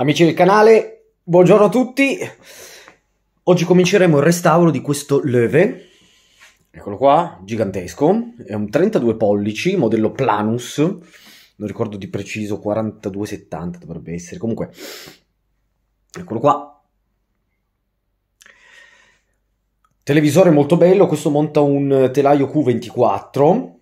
Amici del canale, buongiorno a tutti. Oggi cominceremo il restauro di questo Leve. Eccolo qua, gigantesco. È un 32 pollici, modello Planus. Non ricordo di preciso, 4270 dovrebbe essere. Comunque, eccolo qua. Televisore molto bello, questo monta un telaio Q24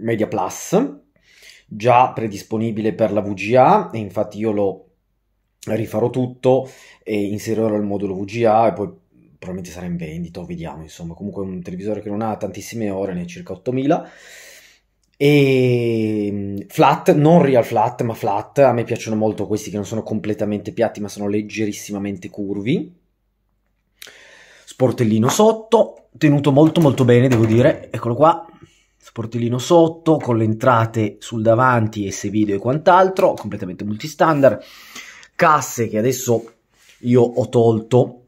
Media Plus, già predisponibile per la VGA e infatti io l'ho rifarò tutto e inserirò il modulo VGA e poi probabilmente sarà in vendita, vediamo, insomma, comunque è un televisore che non ha tantissime ore, ne ha circa 8000 e ehm, flat, non real flat, ma flat, a me piacciono molto questi che non sono completamente piatti, ma sono leggerissimamente curvi. Sportellino sotto, tenuto molto molto bene, devo dire, eccolo qua. Sportellino sotto con le entrate sul davanti, S video e quant'altro, completamente multistandard casse che adesso io ho tolto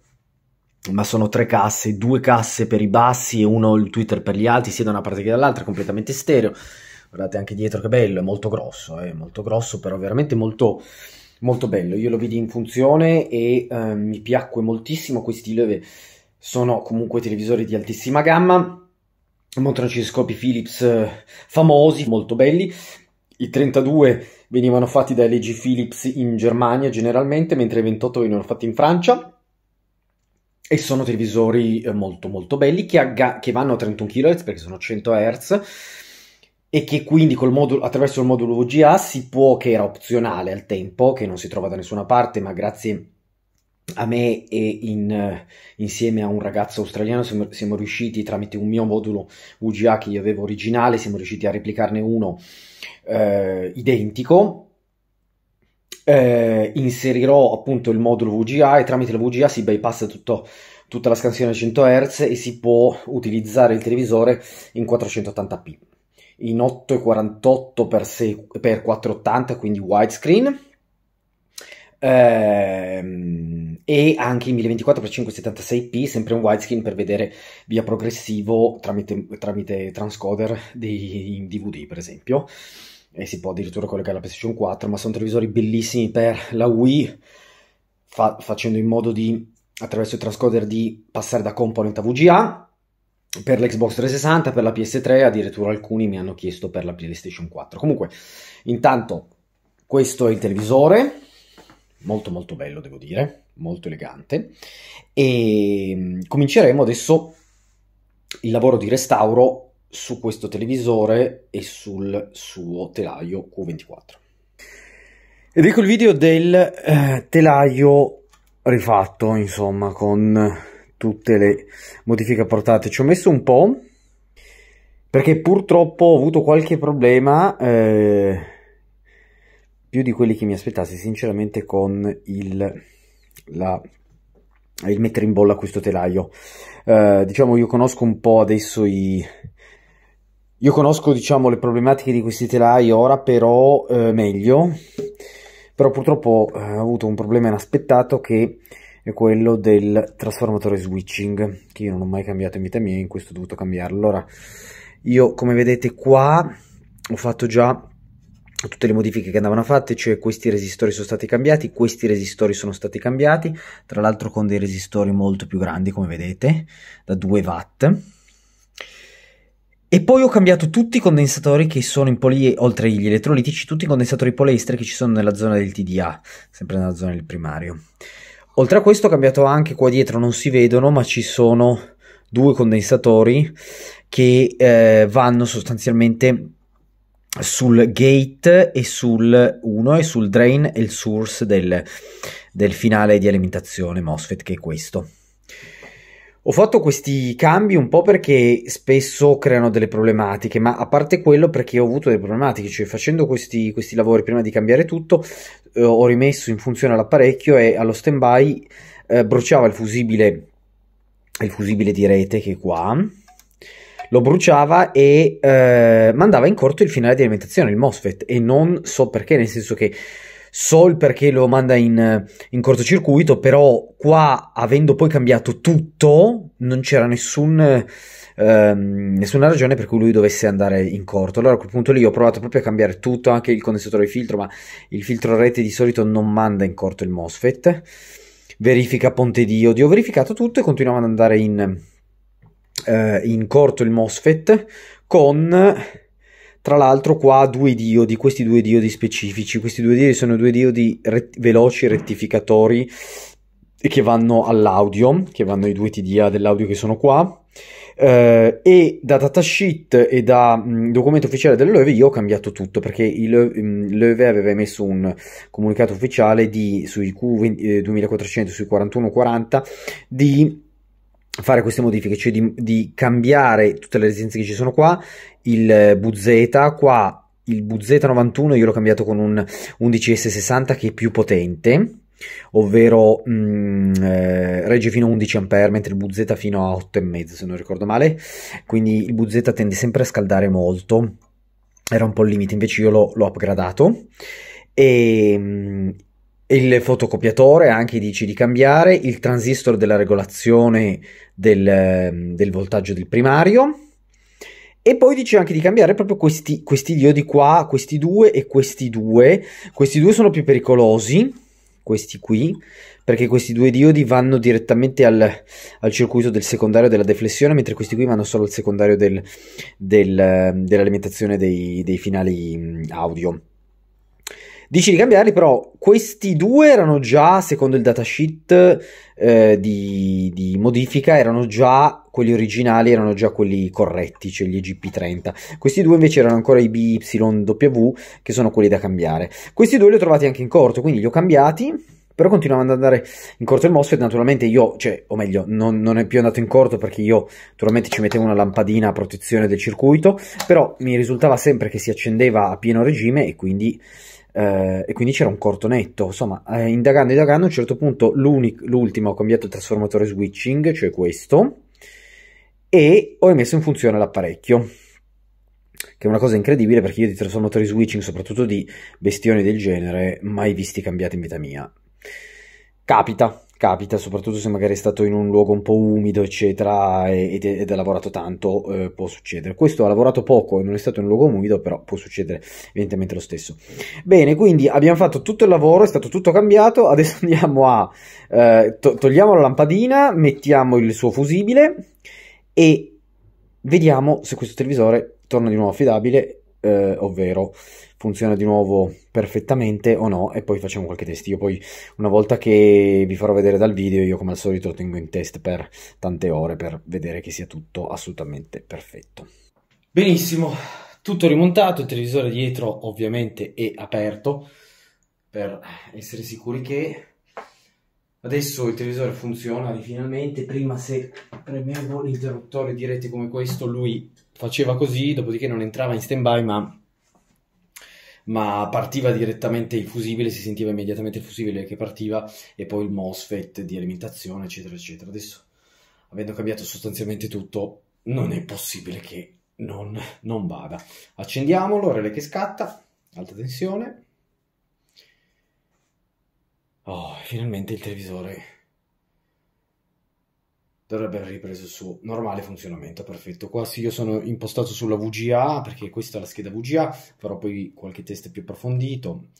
ma sono tre casse, due casse per i bassi e uno il Twitter per gli alti, sia da una parte che dall'altra, completamente stereo. Guardate anche dietro che bello, è molto grosso, è eh? molto grosso, però veramente molto, molto bello. Io lo vidi in funzione e eh, mi piacque moltissimo questi leve. Sono comunque televisori di altissima gamma, mostrano scopi Philips eh, famosi, molto belli. I 32 venivano fatti da LG Philips in Germania generalmente, mentre i 28 venivano fatti in Francia. E sono televisori eh, molto molto belli che, agga- che vanno a 31 kHz perché sono 100 Hz e che quindi modulo, attraverso il modulo VGA si può, che era opzionale al tempo, che non si trova da nessuna parte, ma grazie a me e in, eh, insieme a un ragazzo australiano siamo, siamo, riusciti tramite un mio modulo UGA che io avevo originale, siamo riusciti a replicarne uno eh, identico. Eh, inserirò appunto il modulo VGA e tramite la VGA si bypassa tutto, tutta la scansione a 100 Hz e si può utilizzare il televisore in 480p in 8,48 x 480 quindi widescreen Ehm, e anche in 1024x576p, sempre un widescreen per vedere via progressivo tramite, tramite transcoder in DVD, per esempio. E si può addirittura collegare la PlayStation 4, ma sono televisori bellissimi per la Wii, fa, facendo in modo di, attraverso il transcoder, di passare da component a VGA per l'Xbox 360, per la PS3, addirittura alcuni mi hanno chiesto per la PlayStation 4. Comunque, intanto, questo è il televisore molto molto bello devo dire, molto elegante e mm, cominceremo adesso il lavoro di restauro su questo televisore e sul suo telaio Q24. Ed ecco il video del eh, telaio rifatto, insomma, con tutte le modifiche apportate. Ci ho messo un po' perché purtroppo ho avuto qualche problema eh, più di quelli che mi aspettassi sinceramente con il, la, il mettere in bolla questo telaio. Eh, diciamo io conosco un po' adesso i... Io conosco diciamo le problematiche di questi telai ora però eh, meglio, però purtroppo eh, ho avuto un problema inaspettato che è quello del trasformatore switching che io non ho mai cambiato in vita mia in questo ho dovuto cambiarlo. Allora io come vedete qua ho fatto già tutte le modifiche che andavano fatte, cioè questi resistori sono stati cambiati, questi resistori sono stati cambiati, tra l'altro con dei resistori molto più grandi come vedete, da 2 watt. E poi ho cambiato tutti i condensatori che sono in poli, oltre agli elettrolitici, tutti i condensatori poliestere che ci sono nella zona del TDA, sempre nella zona del primario. Oltre a questo ho cambiato anche qua dietro, non si vedono, ma ci sono due condensatori che eh, vanno sostanzialmente sul gate e sul 1 e sul drain e il source del, del finale di alimentazione MOSFET che è questo. Ho fatto questi cambi un po' perché spesso creano delle problematiche, ma a parte quello perché ho avuto delle problematiche, cioè facendo questi, questi lavori prima di cambiare tutto, eh, ho rimesso in funzione l'apparecchio e allo stand by eh, bruciava il fusibile, il fusibile di rete che è qua, lo bruciava e eh, mandava in corto il finale di alimentazione, il MOSFET, e non so perché, nel senso che so il perché lo manda in, in cortocircuito, però qua, avendo poi cambiato tutto, non c'era nessun... Ehm, nessuna ragione per cui lui dovesse andare in corto. Allora a quel punto lì ho provato proprio a cambiare tutto, anche il condensatore di filtro, ma il filtro rete di solito non manda in corto il MOSFET. Verifica ponte diodio, ho verificato tutto e continuavo ad andare in, eh, in corto il MOSFET con tra l'altro qua due diodi, questi due diodi specifici, questi due diodi sono due diodi ret- veloci rettificatori che vanno all'audio, che vanno ai due TDA dell'audio che sono qua. Eh, e da datasheet e da mh, mm, documento ufficiale dell'OEV io ho cambiato tutto perché l'OEV mm, aveva emesso un comunicato ufficiale di, sui Q2400 eh, sui 4140 di fare queste modifiche, cioè di, di cambiare tutte le resistenze che ci sono qua, il BZ, qua il BZ91 io l'ho cambiato con un 11S60 che è più potente, ovvero mh, mm, eh, regge fino a 11A mentre il BZ fino a 8,5 se non ricordo male, quindi il BZ tende sempre a scaldare molto, era un po' il limite, invece io l'ho, upgradato. E, mm, il fotocopiatore anche dici di cambiare, il transistor della regolazione del, ehm, del voltaggio del primario e poi dici anche di cambiare proprio questi, questi diodi qua, questi due e questi due, questi due sono più pericolosi, questi qui, perché questi due diodi vanno direttamente al, al, circuito del secondario della deflessione, mentre questi qui vanno solo al secondario del, del, ehm, dell'alimentazione dei, dei finali audio. Dici di cambiarli, però questi due erano già, secondo il datasheet eh, di, di, modifica, erano già quelli originali, erano già quelli corretti, cioè gli EGP30. Questi due invece erano ancora i BYW, che sono quelli da cambiare. Questi due li ho trovati anche in corto, quindi li ho cambiati però continuavano ad andare in corto il MOSFET, naturalmente io, cioè, o meglio, non, non, è più andato in corto perché io naturalmente ci mettevo una lampadina a protezione del circuito, però mi risultava sempre che si accendeva a pieno regime e quindi eh, e quindi c'era un corto netto. Insomma, eh, indagando, indagando, a un certo punto l'ultima ho cambiato il trasformatore switching, cioè questo, e ho messo in funzione l'apparecchio. Che è una cosa incredibile perché io di trasformatori switching, soprattutto di bestioni del genere, mai visti cambiati in vita mia. Capita, capita, soprattutto se magari è stato in un luogo un po' umido, eccetera, ed, ed ha lavorato tanto, eh, può succedere. Questo ha lavorato poco e non è stato in un luogo umido, però può succedere evidentemente lo stesso. Bene, quindi abbiamo fatto tutto il lavoro, è stato tutto cambiato, adesso andiamo a... Eh, to- togliamo la lampadina, mettiamo il suo fusibile e vediamo se questo televisore torna di nuovo affidabile eh, ovvero funziona di nuovo perfettamente o no e poi facciamo qualche test. Io poi una volta che vi farò vedere dal video io come al solito tengo in test per tante ore per vedere che sia tutto assolutamente perfetto. Benissimo, tutto rimontato, il televisore dietro ovviamente è aperto per essere sicuri che Adesso il televisore funziona finalmente, prima se premevo l'interruttore di rete come questo lui faceva così, dopodiché non entrava in stand-by ma, ma, partiva direttamente il fusibile, si sentiva immediatamente il fusibile che partiva e poi il MOSFET di alimentazione eccetera eccetera. Adesso avendo cambiato sostanzialmente tutto non è possibile che non, non vada. Accendiamolo, relè che scatta, alta tensione. finalmente il televisore dovrebbe aver ripreso il suo normale funzionamento, perfetto. Qua sì, io sono impostato sulla VGA, perché questa è la scheda VGA, farò poi qualche test più approfondito,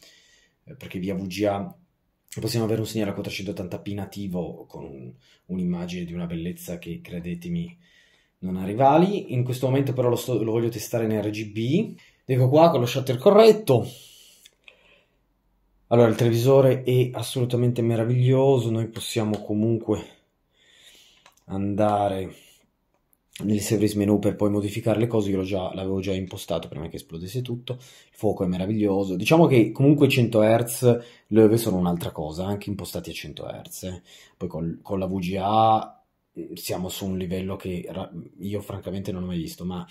eh, perché via VGA possiamo avere un segnale a 480p nativo con un'immagine di una bellezza che, credetemi, non ha rivali. In questo momento però lo, sto, lo voglio testare in RGB. Ecco qua con lo shutter corretto, allora, il televisore è assolutamente meraviglioso, noi possiamo comunque andare nel service menu per poi modificare le cose, io l'avevo già impostato prima che esplodesse tutto, il fuoco è meraviglioso, diciamo che comunque 100 Hz le ove sono un'altra cosa, anche impostati a 100 Hz, eh. poi col, con la VGA mm, siamo su un livello che io francamente non ho mai visto, ma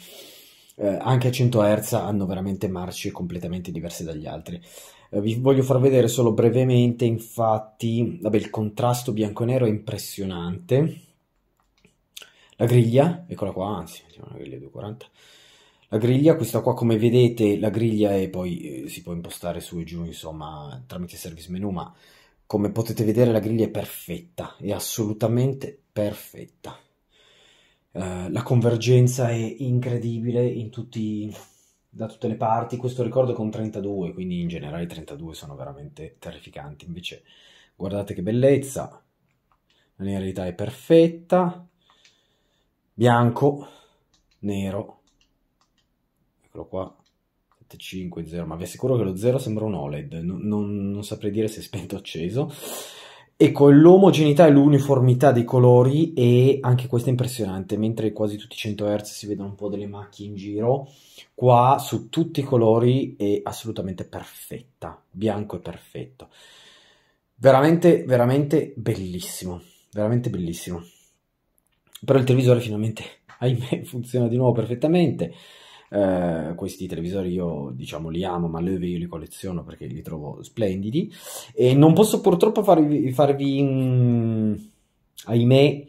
eh, anche a 100 Hz hanno veramente marce completamente diverse dagli altri. Eh, vi voglio far vedere solo brevemente, infatti, vabbè, il contrasto bianco-nero è impressionante. La griglia, eccola qua, anzi, la griglia 240. La griglia, questa qua come vedete, la griglia è poi eh, si può impostare su e giù, insomma, tramite service menu, ma come potete vedere la griglia è perfetta, è assolutamente perfetta. Eh, la convergenza è incredibile in tutti, da tutte le parti. Questo ricordo con 32, quindi in generale i 32 sono veramente terrificanti. Invece, guardate che bellezza, la linearità è perfetta, bianco, nero, eccolo qua. 5, 0, ma vi assicuro che lo 0 sembra un OLED, non, non, non saprei dire se è spento o acceso. Ecco, l'omogeneità e l'uniformità dei colori è anche questa impressionante, mentre quasi tutti i 100 Hz si vedono un po' delle macchie in giro, qua su tutti i colori è assolutamente perfetta, bianco è perfetto. Veramente, veramente bellissimo, veramente bellissimo. Però il televisore finalmente, ahimè, funziona di nuovo perfettamente. Eh, questi televisori io diciamo li amo, ma Löwe io li colleziono perché li trovo splendidi e non posso purtroppo farvi, farvi mh, mm, ahimè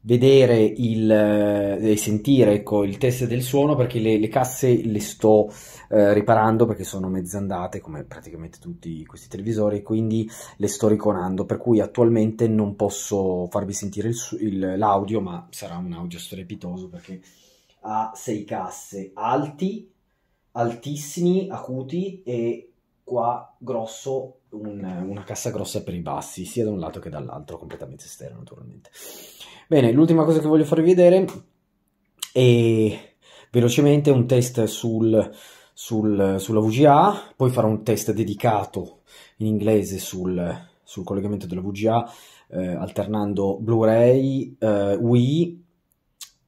vedere il, eh, e sentire ecco, il test del suono perché le, le casse le sto eh, riparando perché sono mezzandate come praticamente tutti questi televisori quindi le sto riconando per cui attualmente non posso farvi sentire l'audio ma sarà un audio strepitoso perché a sei casse, alti, altissimi, acuti e qua grosso, un, una eh, cassa grossa per i bassi, sia da un lato che dall'altro, completamente esterno naturalmente. Bene, l'ultima cosa che voglio farvi vedere è velocemente un test sul, sul, sulla VGA, poi farò un test dedicato in inglese sul, sul collegamento della VGA, eh, alternando Blu-ray, eh, Wii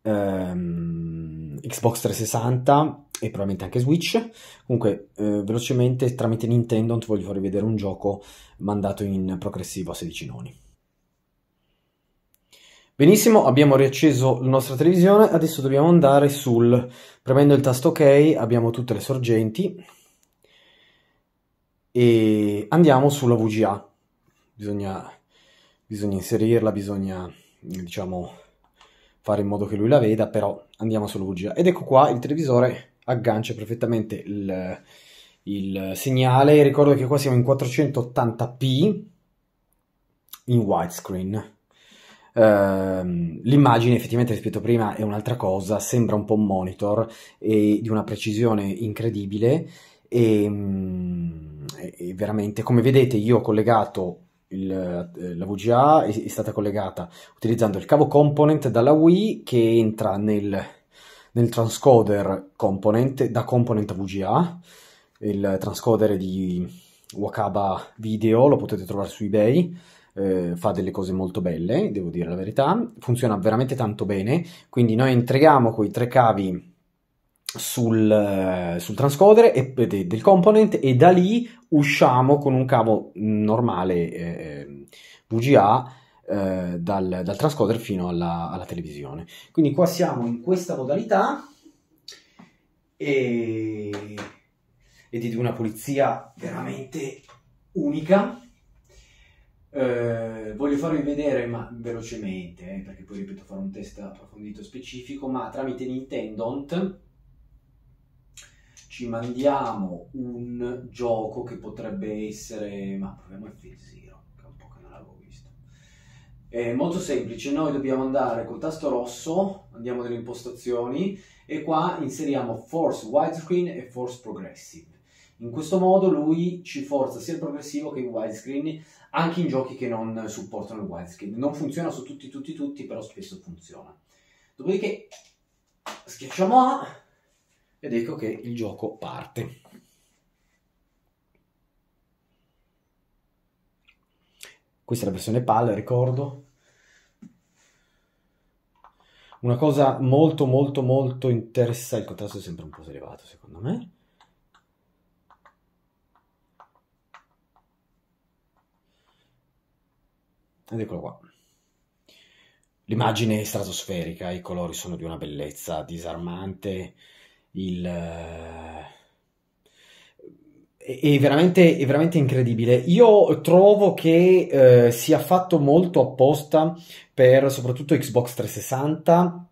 ehm, Xbox 360 e probabilmente anche Switch. Comunque, eh, velocemente tramite Nintendo ti voglio far vedere un gioco mandato in progressivo a 16 noni. Benissimo, abbiamo riacceso la nostra televisione, adesso dobbiamo andare sul... premendo il tasto ok abbiamo tutte le sorgenti e andiamo sulla VGA, bisogna, bisogna inserirla, bisogna diciamo fare in modo che lui la veda, però andiamo su Lugia. Ed ecco qua il televisore aggancia perfettamente il, il segnale, ricordo che qua siamo in 480p in widescreen. Uh, l'immagine effettivamente rispetto a prima è un'altra cosa, sembra un po' un monitor e di una precisione incredibile e, ehm, e veramente come vedete io ho collegato il, eh, la VGA è, è, stata collegata utilizzando il cavo component dalla Wii che entra nel, nel transcoder component da component VGA, il transcoder di Wakaba Video, lo potete trovare su eBay. Eh, fa delle cose molto belle, devo dire la verità, funziona veramente tanto bene, quindi noi entriamo con i tre cavi sul, eh, sul transcodere e, de, del component e da lì usciamo con un cavo normale eh, eh VGA eh, dal, dal, transcoder fino alla, alla, televisione. Quindi qua siamo in questa modalità e, è di una pulizia veramente unica. Eh, voglio farvi vedere, ma velocemente, eh, perché poi ripeto fare un test approfondito specifico, ma tramite Nintendo ci mandiamo un gioco che potrebbe essere... ma proviamo il Phil Zero, che è un po' che non l'avevo visto. È molto semplice, noi dobbiamo andare col tasto rosso, andiamo nelle impostazioni e qua inseriamo Force Widescreen e Force Progressive. In questo modo lui ci forza sia il progressivo che il widescreen anche in giochi che non supportano il widescreen. Non funziona su tutti, tutti, tutti, però spesso funziona. Dopodiché schiacciamo A ed ecco che il gioco parte. Questa è la versione PAL, ricordo. Una cosa molto molto molto interessante, il contrasto è sempre un po' elevato secondo me. Ed eccolo qua. L'immagine è stratosferica, i colori sono di una bellezza disarmante, il... Eh, è veramente, è veramente, incredibile. Io trovo che eh, sia fatto molto apposta per soprattutto Xbox 360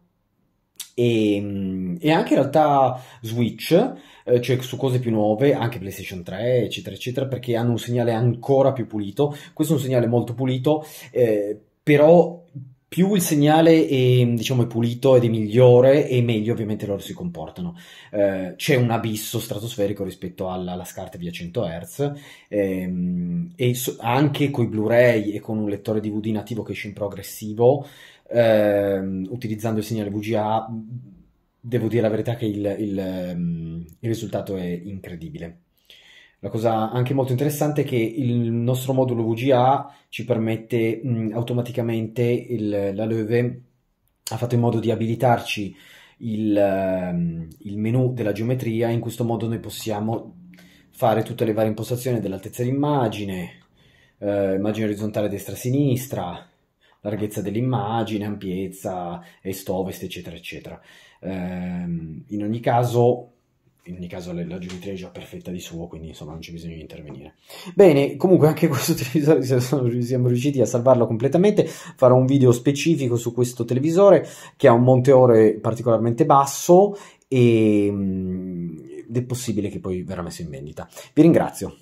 e, mm, e anche in realtà Switch, eh, cioè su cose più nuove, anche PlayStation 3, eccetera, eccetera, perché hanno un segnale ancora più pulito. Questo è un segnale molto pulito, eh, però più il segnale è, ehm, diciamo, è, pulito ed è migliore e meglio ovviamente loro si comportano. Eh, c'è un abisso stratosferico rispetto alla, alla scarta via 100 Hz ehm, e so, anche con i Blu-ray e con un lettore DVD nativo che esce in progressivo, ehm, utilizzando il segnale VGA, devo dire la verità che il, il, ehm, il risultato è incredibile. La cosa anche molto interessante è che il nostro modulo VGA ci permette mh, mm, automaticamente, il, la Löwe ha fatto in modo di abilitarci il, ehm, il, menu della geometria, in questo modo noi possiamo fare tutte le varie impostazioni dell'altezza dell'immagine, eh, immagine orizzontale destra-sinistra, larghezza dell'immagine, ampiezza, est-ovest, eccetera, eccetera. Eh, in ogni caso in ogni caso la, la giudice è già perfetta di suo, quindi insomma non c'è bisogno di intervenire. Bene, comunque anche questo televisore siamo riusciti a salvarlo completamente, farò un video specifico su questo televisore che ha un monte ore particolarmente basso e, mm, ed è possibile che poi verrà messo in vendita. Vi ringrazio.